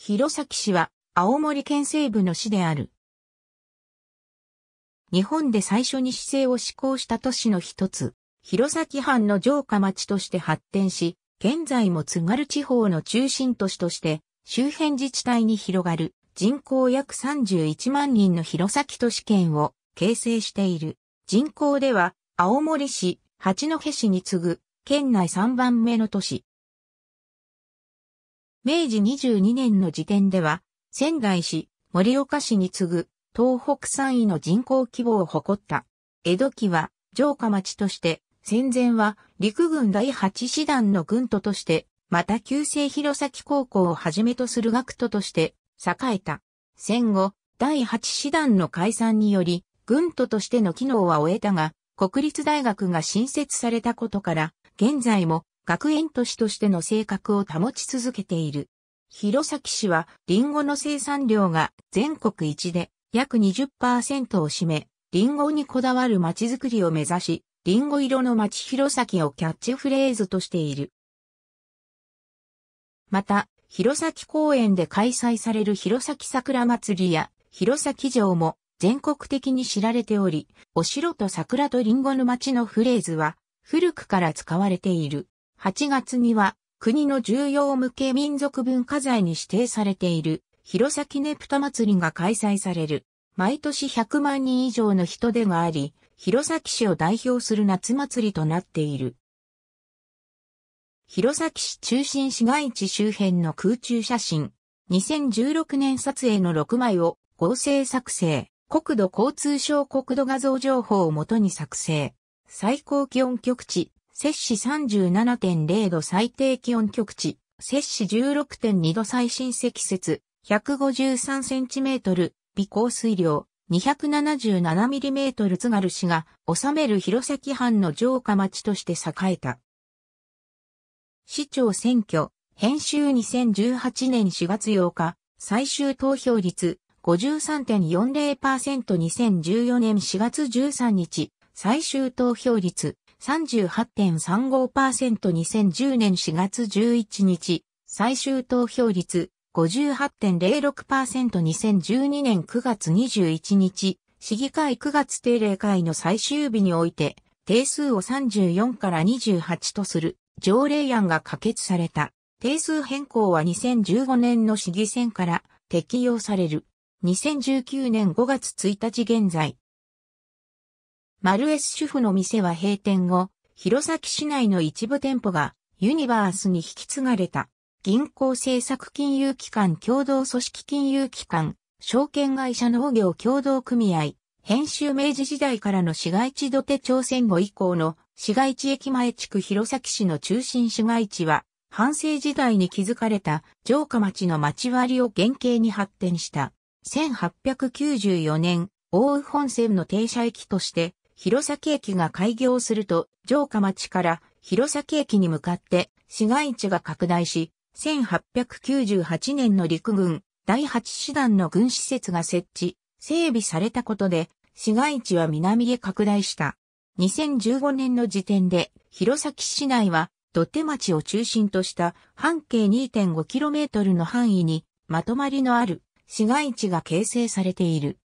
弘前市は、青森県西部の市である。日本で最初に市政を施行した都市の一つ、弘前藩の城下町として発展し、現在も津軽地方の中心都市として、周辺自治体に広がる人口約31万人の弘前都市圏を形成している。人口では、青森市、八戸市に次ぐ、県内3番目の都市、明治22年の時点では、仙台市、盛岡市に次ぐ、東北3位の人口規模を誇った。江戸期は、城下町として、戦前は陸軍第8師団の軍都として、また旧制弘前高校をはじめとする学徒として栄えた。戦後、第8師団の解散により、軍都としての機能は終えたが、国立大学が新設されたことから、現在も学園都市としての性格を保ち続けている。弘前市はリンゴの生産量が全国一で約20%を占め、リンゴにこだわる街づくりを目指し、リンゴ色の街弘前をキャッチフレーズとしている。また、弘前公園で開催される弘前桜祭りや弘前城も全国的に知られており、お城と桜とリンゴの街のフレーズは古くから使われている。8月には国の重要無形民族文化財に指定されている弘前ねぷた祭りが開催される。毎年100万人以上の人出があり、弘前市を代表する夏祭りとなっている。弘前市中心市街地周辺の空中写真。2016年撮影の6枚を合成作成。国土交通省国土画像情報をもとに作成。最高気温局地摂氏37.0度最低気温局地、摂氏16.2度最深積雪、153センチメートル、微降水量、277ミリメートル津軽市が治める弘前藩の城下町として栄えた。市長選挙、編集2018年4月8日、最終投票率 53.40%2014 年4月13日、最終投票率 38.35%2010 年4月11日、最終投票率 58.06%2012 年9月21日、市議会9月定例会の最終日において、定数を34から28とする条例案が可決された。定数変更は2015年の市議選から適用される。2019年5月1日現在、マルエス主婦の店は閉店後、弘前市内の一部店舗がユニバースに引き継がれた。銀行政策金融機関共同組織金融機関、証券会社農業共同組合、編集明治時代からの市街地土手朝鮮後以降の市街地駅前地区弘前市の中心市街地は、半世時代に築かれた城下町の町割りを原型に発展した。1894年、大宇本線の停車駅として弘前駅が開業すると、城下町から弘前駅に向かって市街地が拡大し、1898年の陸軍第8師団の軍施設が設置、整備されたことで、市街地は南へ拡大した。2015年の時点で、弘前市内は土手町を中心とした半径 2.5km の範囲にまとまりのある市街地が形成されている。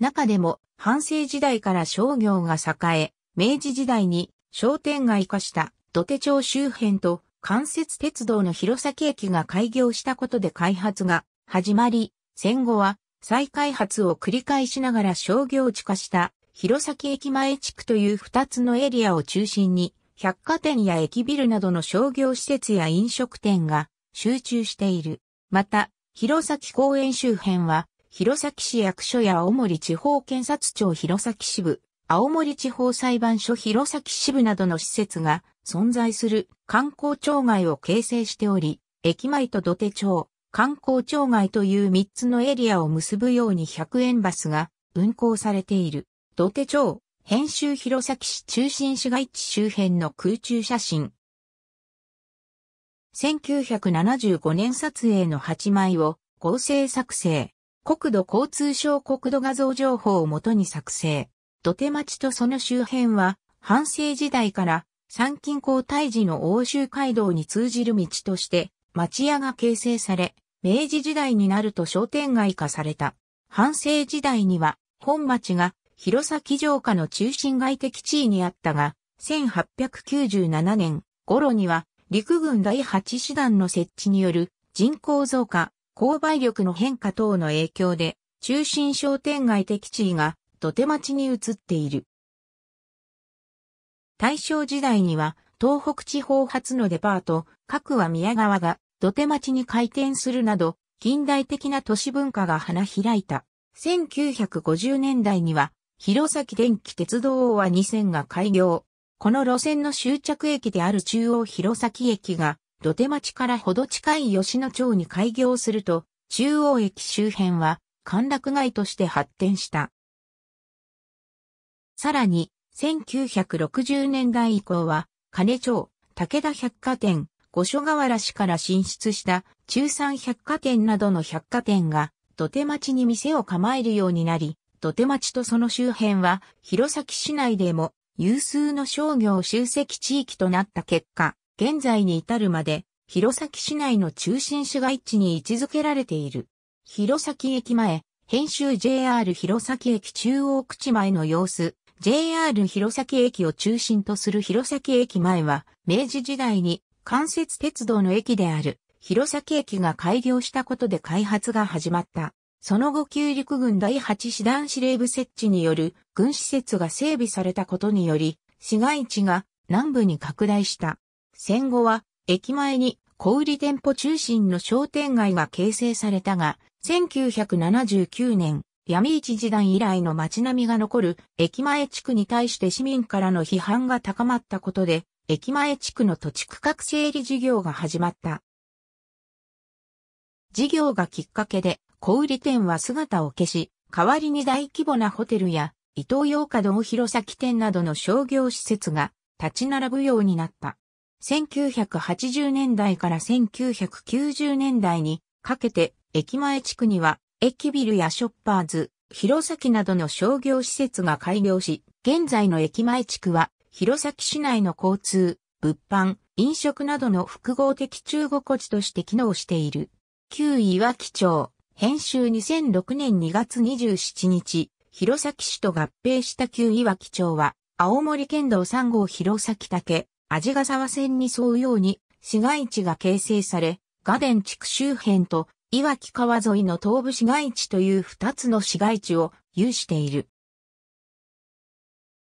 中でも半生時代から商業が栄え、明治時代に商店街化した土手町周辺と関節鉄道の弘前駅が開業したことで開発が始まり、戦後は再開発を繰り返しながら商業地化した弘前駅前地区という二つのエリアを中心に百貨店や駅ビルなどの商業施設や飲食店が集中している。また、弘前公園周辺は弘前市役所や青森地方検察庁弘前支部、青森地方裁判所弘前支部などの施設が存在する観光町外を形成しており、駅前と土手町、観光町外という3つのエリアを結ぶように100円バスが運行されている。土手町、編集弘前市中心市街地周辺の空中写真。1975年撮影の8枚を合成作成。国土交通省国土画像情報をもとに作成。土手町とその周辺は、半生時代から参勤交代時の欧州街道に通じる道として、町屋が形成され、明治時代になると商店街化された。半生時代には、本町が弘前城下の中心外的地位にあったが、1897年頃には陸軍第8師団の設置による人口増加、購買力の変化等の影響で、中心商店街的地位が土手町に移っている。大正時代には、東北地方初のデパート、各は宮川が土手町に開店するなど、近代的な都市文化が花開いた。1950年代には、弘前電気鉄道は2000が開業。この路線の終着駅である中央弘前駅が土手町からほど近い吉野町に開業すると、中央駅周辺は歓楽街として発展した。さらに、1960年代以降は、金町、武田百貨店、五所川原市から進出した中山百貨店などの百貨店が土手町に店を構えるようになり、土手町とその周辺は弘前市内でも有数の商業集積地域となった結果、現在に至るまで、弘前市内の中心市街地に位置づけられている。弘前駅前、編集 JR 弘前駅中央口前の様子、JR 弘前駅を中心とする弘前駅前は、明治時代に関節鉄道の駅である、弘前駅が開業したことで開発が始まった。その後、旧陸軍第8師団司令部設置による軍施設が整備されたことにより、市街地が南部に拡大した。戦後は駅前に小売店舗中心の商店街が形成されたが、1979年、闇市時代以来の街並みが残る駅前地区に対して市民からの批判が高まったことで、駅前地区の土地区画整理事業が始まった。事業がきっかけで、小売店は姿を消し、代わりに大規模なホテルや、伊東洋華堂弘前店などの商業施設が立ち並ぶようになった。1980年代から1990年代にかけて駅前地区には駅ビルやショッパーズ、弘前などの商業施設が開業し、現在の駅前地区は弘前市内の交通、物販、飲食などの複合的中国地として機能している。旧岩木町、編集2006年2月27日、弘前市と合併した旧岩木町は、青森県道3号弘前竹、味ヶ沢線に沿うように市街地が形成され、ガデン地区周辺と岩木川沿いの東部市街地という二つの市街地を有している。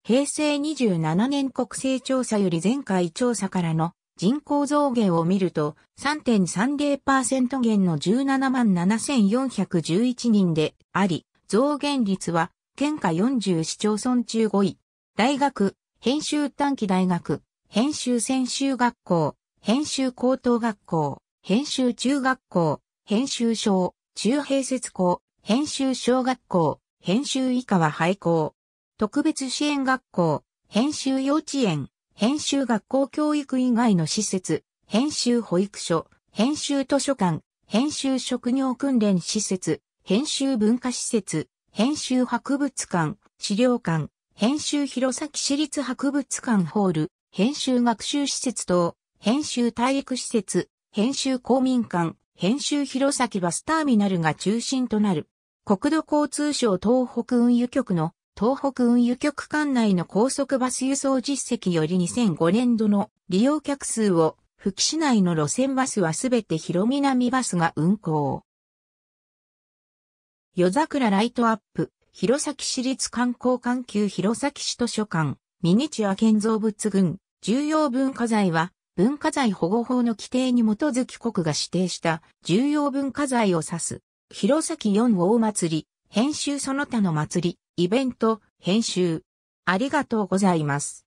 平成27年国勢調査より前回調査からの人口増減を見ると3.30%減の17万7411人であり、増減率は県下40市町村中5位、大学、編集短期大学、編集専修学校、編集高等学校、編集中学校、編集小、中併設校、編集小学校、編集以下は廃校。特別支援学校、編集幼稚園、編集学校教育以外の施設、編集保育所、編集図書館、編集職業訓練施設、編集文化施設、編集博物館、資料館、編集弘前市立博物館ホール、編集学習施設等、編集体育施設、編集公民館、編集弘前バスターミナルが中心となる。国土交通省東北運輸局の東北運輸局管内の高速バス輸送実績より2005年度の利用客数を、福市内の路線バスはすべて広南バスが運行。夜桜ライトアップ、弘前市立観光環球弘前市図書館、ミニチュア建造物群、重要文化財は、文化財保護法の規定に基づき国が指定した重要文化財を指す。弘前四大祭り、編集その他の祭り、イベント、編集。ありがとうございます。